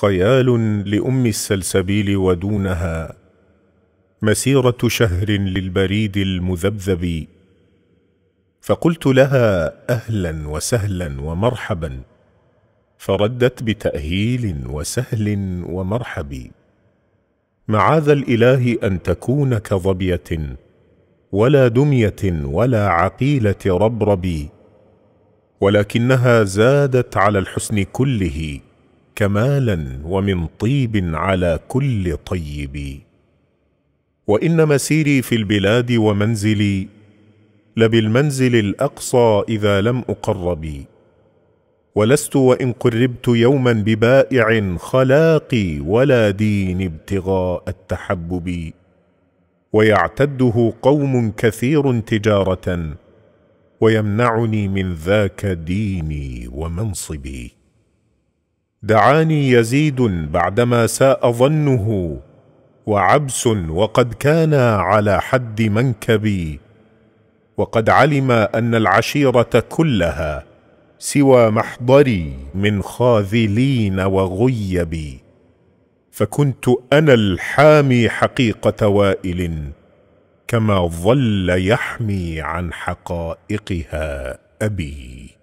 خيال لأم السلسبيل ودونها مسيرة شهر للبريد المذبذب فقلت لها أهلا وسهلا ومرحبا فردت بتأهيل وسهل ومرحب معاذ الإله أن تكون كظبية ولا دمية ولا عقيلة ربربي ولكنها زادت على الحسن كله كمالا ومن طيب على كل طيب وان مسيري في البلاد ومنزلي لبالمنزل الاقصى اذا لم اقرب ولست وان قربت يوما ببائع خلاقي ولا دين ابتغاء التحبب ويعتده قوم كثير تجاره ويمنعني من ذاك ديني ومنصبي دعاني يزيد بعدما ساء ظنه وعبس وقد كانا على حد منكبي وقد علم ان العشيره كلها سوى محضري من خاذلين وغيبي فكنت انا الحامي حقيقه وائل كما ظل يحمي عن حقائقها ابي